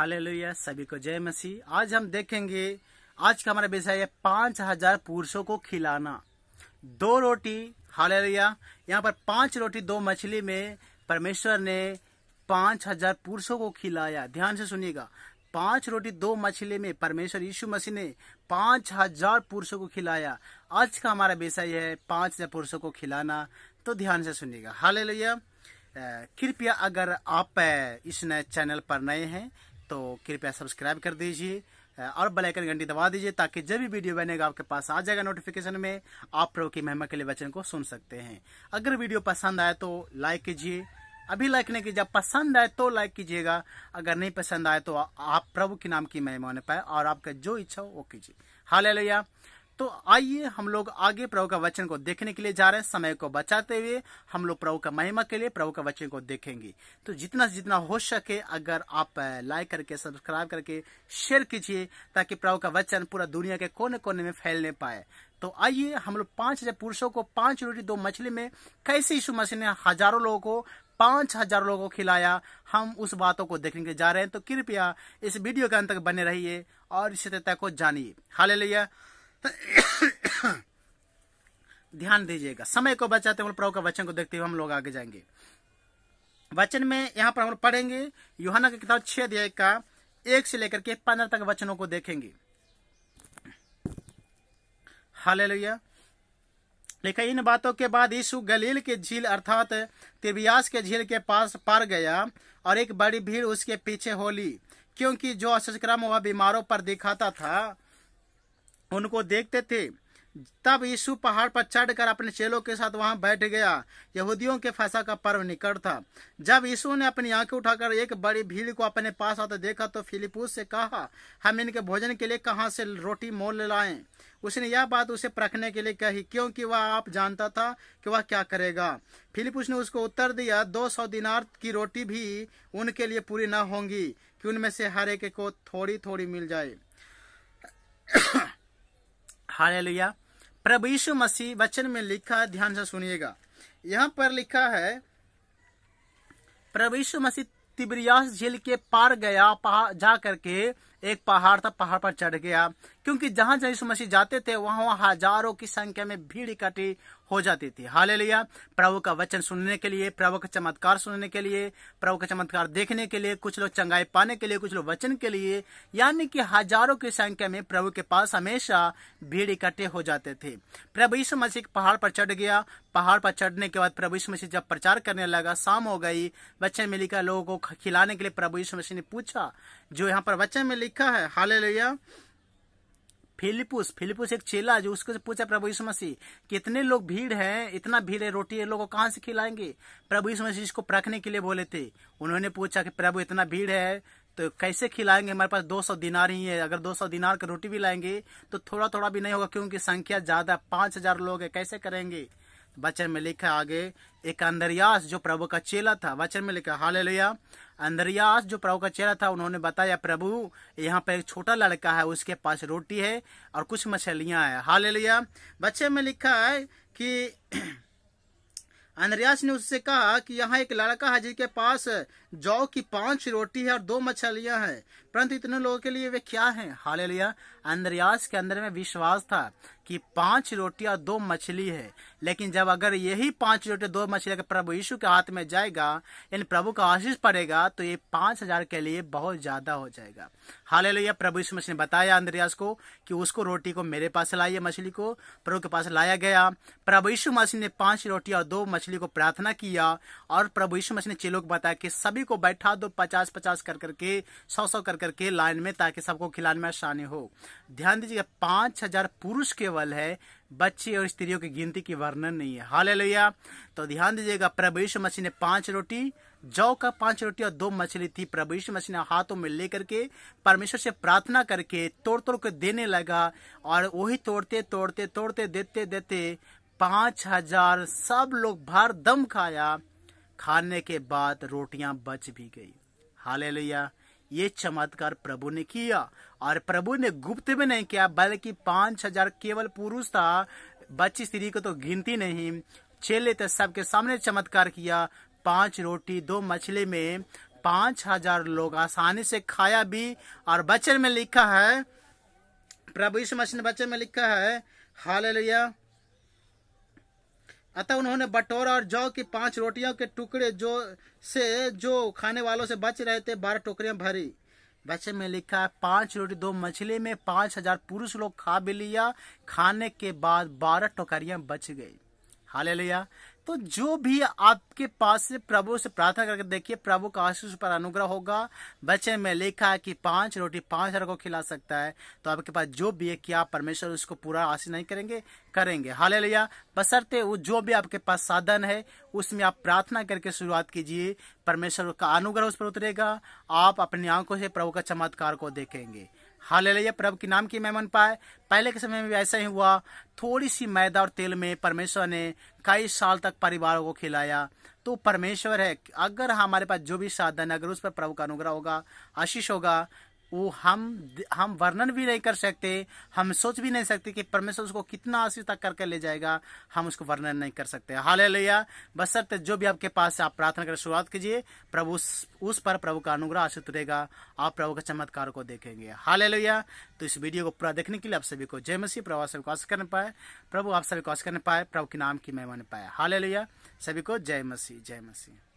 लोहिया सभी को जय मसीह आज हम देखेंगे आज का हमारा विषय है पांच हजार पुरुषों को खिलाना दो रोटी लोहिया यहाँ पर पांच रोटी दो मछली में परमेश्वर ने पांच हजार पुरुषों को खिलाया ध्यान से सुनिएगा पांच रोटी दो मछली में परमेश्वर यीशु मसीह ने पांच हजार पुरुषों को खिलाया आज का हमारा विषय है पांच हजार पुरुषों को खिलाना तो ध्यान से सुनिएगा हालेलुया कृपया अगर आप इस नए चैनल पर नए हैं तो कृपया सब्सक्राइब कर दीजिए और बेल आइकन घंटी दबा दीजिए ताकि जब भी वीडियो बनेगा आपके पास आ जाएगा नोटिफिकेशन में आप प्रभु की महिमा के लिए वचन को सुन सकते हैं अगर वीडियो पसंद आए तो लाइक कीजिए अभी लाइक नहीं कीजिए पसंद आए तो लाइक कीजिएगा अगर नहीं पसंद आए तो आप प्रभु के नाम की महिमा होने पाए और आपका जो इच्छा हो वो कीजिए हाल तो आइए हम लोग आगे प्रभु का वचन को देखने के लिए जा रहे हैं समय को बचाते हुए हम लोग प्रभु का महिमा के लिए प्रभु का वचन को देखेंगे तो जितना जितना हो सके अगर आप लाइक करके सब्सक्राइब करके शेयर कीजिए ताकि प्रभु का वचन पूरा दुनिया के कोने कोने में फैलने पाए तो आइए हम लोग पांच हजार पुरुषों को पांच रोटी दो मछली में कैसे यीशु मसीह ने हजारों लोगों को पांच हजार लोगों को खिलाया हम उस बातों को देखने के जा रहे हैं तो कृपया इस वीडियो के अंत तक बने रहिए और इस तथ्य को जानिए हाल लिया ध्यान दीजिएगा समय को बचाते हुए प्रभु का वचन को देखते हुए हम लोग आगे जाएंगे वचन में यहाँ पर हम पढ़ेंगे युहाना की किताब छह अध्याय का एक से लेकर के पंद्रह तक वचनों को देखेंगे हाले लोहिया लिखा इन बातों के बाद यीशु गलील के झील अर्थात तिबियास के झील के पास पार गया और एक बड़ी भीड़ उसके पीछे होली क्योंकि जो अशक्रम वह बीमारों पर दिखाता था उनको देखते थे तब यीशु पहाड़ पर चढ़कर अपने चेलों के साथ वहां बैठ गया यहूदियों के फैसा का पर्व निकट था जब यीशु ने अपनी आंखें उठाकर एक बड़ी भीड़ को अपने पास आते देखा तो फिलिपूस से कहा हम इनके भोजन के लिए कहाँ से रोटी मोल लाएं उसने यह बात उसे परखने के लिए कही क्योंकि वह आप जानता था कि वह क्या करेगा फिलिपूस ने उसको उत्तर दिया दो सौ दिनार की रोटी भी उनके लिए पूरी न होंगी कि उनमें से हर एक को थोड़ी थोड़ी मिल जाए हालेलुया प्रभु यीशु मसीह वचन में लिखा है ध्यान से सुनिएगा यहाँ पर लिखा है प्रभु यीशु मसीह तिब्रियास झील के पार गया जा करके एक पहाड़ था पहाड़ पर चढ़ गया क्योंकि जहां जहां यीशु मसीह जाते थे वहां वहां हजारों की संख्या में भीड़ इकट्ठी हो जाती थी हाले लिया प्रभु का वचन सुनने के लिए प्रभु का चमत्कार सुनने के लिए प्रभु का चमत्कार देखने के लिए कुछ लोग चंगाई पाने के लिए कुछ लोग वचन के लिए यानी कि हजारों की संख्या में प्रभु के पास हमेशा भीड़ इकट्ठे हो जाते थे प्रभु यीशु मसीह पहाड़ पर चढ़ गया पहाड़ पर चढ़ने के बाद प्रभु यीशु मसीह जब प्रचार करने लगा शाम हो गई वचन में लिखा लोगों को खिलाने के लिए प्रभु यीशु मसीह ने पूछा जो यहाँ पर वचन में लिखा है हाले लोहिया फिलिपुस फिलिपुस एक चेला जो उसको पूछा प्रभु यीशु मसीह कितने लोग भीड़ है इतना भीड़ है रोटी है लोगों को कहाँ से खिलाएंगे प्रभु यीशु मसीह इसको परखने के लिए बोले थे उन्होंने पूछा कि प्रभु इतना भीड़ है तो कैसे खिलाएंगे हमारे पास 200 दिनार ही है अगर 200 दिनार का रोटी भी लाएंगे तो थोड़ा थोड़ा भी नहीं होगा क्योंकि संख्या ज्यादा पांच हजार लोग है कैसे करेंगे वचन में लिखा आगे एक अंदरियास जो प्रभु का चेला था वचन में लिखा हाल लोया अंदरियास जो प्रभु का चेला था उन्होंने बताया प्रभु यहाँ पर एक छोटा लड़का है उसके पास रोटी है और कुछ मछलियाँ है हाल लोया बच्चे में लिखा है कि अंदरियास ने उससे कहा कि यहाँ एक लड़का है जिसके पास जौ की पांच रोटी है और दो मछलियां हैं परंतु इतने लोगों के लिए वे क्या हैं हाल लिया के अंदर में विश्वास था कि पांच रोटी और दो मछली है लेकिन जब अगर यही पांच रोटी दो मछली अगर प्रभु यीशु के हाथ में जाएगा यानी प्रभु का आशीष पड़ेगा तो ये पांच हजार के लिए बहुत ज्यादा हो जाएगा हाल लोहिया प्रभु यीशु मछली ने बताया अंद्रयास को कि उसको रोटी को मेरे पास लाइए मछली को प्रभु के पास लाया गया प्रभु यीशु मछली ने पांच रोटी और दो मछली को प्रार्थना किया और प्रभु यीशु मछली ने चेलो को बताया कि सभी को बैठा दो पचास पचास कर करके सौ सौ कर करके लाइन में ताकि सबको खिलाने में आसानी हो ध्यान दीजिएगा पांच हजार पुरुष के केवल है बच्चे और स्त्रियों की गिनती की वर्णन नहीं है हाल लोहिया तो ध्यान दीजिएगा प्रभु यीशु मसीह ने पांच रोटी जौ का पांच रोटी और दो मछली थी प्रभु यीशु मसीह ने हाथों में लेकर के परमेश्वर से प्रार्थना करके तोड़ तोड़ के देने लगा और वही तोड़ते तोड़ते तोड़ते देते देते पांच हजार सब लोग भर दम खाया खाने के बाद रोटियां बच भी गई हाल लोहिया ये चमत्कार प्रभु ने किया और प्रभु ने गुप्त में नहीं किया बल्कि पांच हजार केवल पुरुष था बच्ची स्त्री को तो गिनती नहीं चेले थे तो सबके सामने चमत्कार किया पांच रोटी दो मछली में पांच हजार लोग आसानी से खाया भी और बचन में लिखा है प्रभु इस मछली बचन में लिखा है हाल अतः उन्होंने बटोरा और जौ की पांच रोटियों के टुकड़े जो से जो खाने वालों से बच रहे थे बारह टोकरियां भरी बच्चे में लिखा है पांच रोटी दो मछली में पांच हजार पुरुष लोग खा भी लिया खाने के बाद बारह टोकरियां बच गई हाल लिया तो जो भी आपके पास से प्रभु से प्रार्थना करके देखिए प्रभु का आशीष पर अनुग्रह होगा बच्चे में लिखा है कि पांच रोटी पांच हजार को खिला सकता है तो आपके पास जो भी है क्या परमेश्वर उसको पूरा आशीष नहीं करेंगे करेंगे हाल लिया बसरते वो जो भी आपके पास साधन है उसमें आप प्रार्थना करके शुरुआत कीजिए परमेश्वर का अनुग्रह उस पर उतरेगा आप अपनी आंखों से प्रभु का चमत्कार को देखेंगे हाल हालेलैया प्रभु के नाम की मन पाए पहले के समय में भी ऐसा ही हुआ थोड़ी सी मैदा और तेल में परमेश्वर ने कई साल तक परिवारों को खिलाया तो परमेश्वर है अगर हमारे पास जो भी साधन है अगर उस पर प्रभु का अनुग्रह होगा आशीष होगा वो हम हम वर्णन भी नहीं कर सकते हम सोच भी नहीं सकते कि परमेश्वर उसको कितना आशीष तक करके ले जाएगा हम उसको वर्णन नहीं कर सकते हाल लिया बस सत्य जो भी आपके पास आप प्रार्थना कर शुरुआत कीजिए प्रभु उस पर प्रभु का अनुग्रह आश्रित रहेगा आप प्रभु का चमत्कार को देखेंगे हाल लोहिया तो इस वीडियो को पूरा देखने के लिए आप सभी को जय मसीह प्रभु सभी को करने पाए प्रभु आप सभी को करने पाए प्रभु के नाम की मेहमान पाए हाल लोहिया सभी को जय मसीह जय मसीह